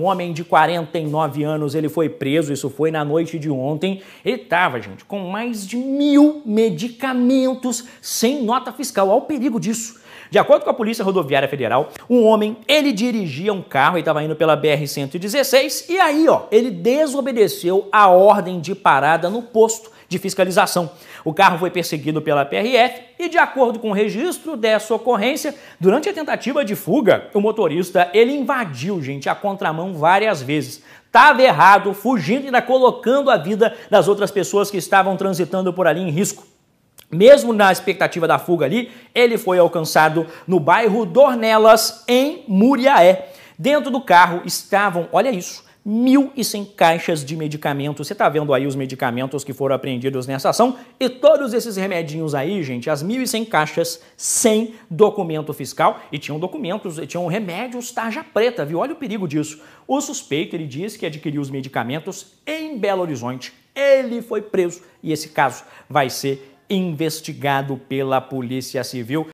Um homem de 49 anos, ele foi preso, isso foi na noite de ontem. Ele estava, gente, com mais de mil medicamentos sem nota fiscal. Olha o perigo disso. De acordo com a Polícia Rodoviária Federal, um homem, ele dirigia um carro e estava indo pela BR-116 e aí, ó, ele desobedeceu a ordem de parada no posto de fiscalização. O carro foi perseguido pela PRF e, de acordo com o registro dessa ocorrência, durante a tentativa de fuga, o motorista ele invadiu, gente, a contramão várias vezes. Estava errado, fugindo e ainda colocando a vida das outras pessoas que estavam transitando por ali em risco. Mesmo na expectativa da fuga ali, ele foi alcançado no bairro Dornelas, em Muriaé. Dentro do carro estavam, olha isso, 1.100 caixas de medicamentos. Você está vendo aí os medicamentos que foram apreendidos nessa ação e todos esses remedinhos aí, gente, as 1.100 caixas sem documento fiscal e tinham documentos, tinham remédios tarja preta, viu? Olha o perigo disso. O suspeito, ele diz que adquiriu os medicamentos em Belo Horizonte. Ele foi preso e esse caso vai ser investigado pela Polícia Civil.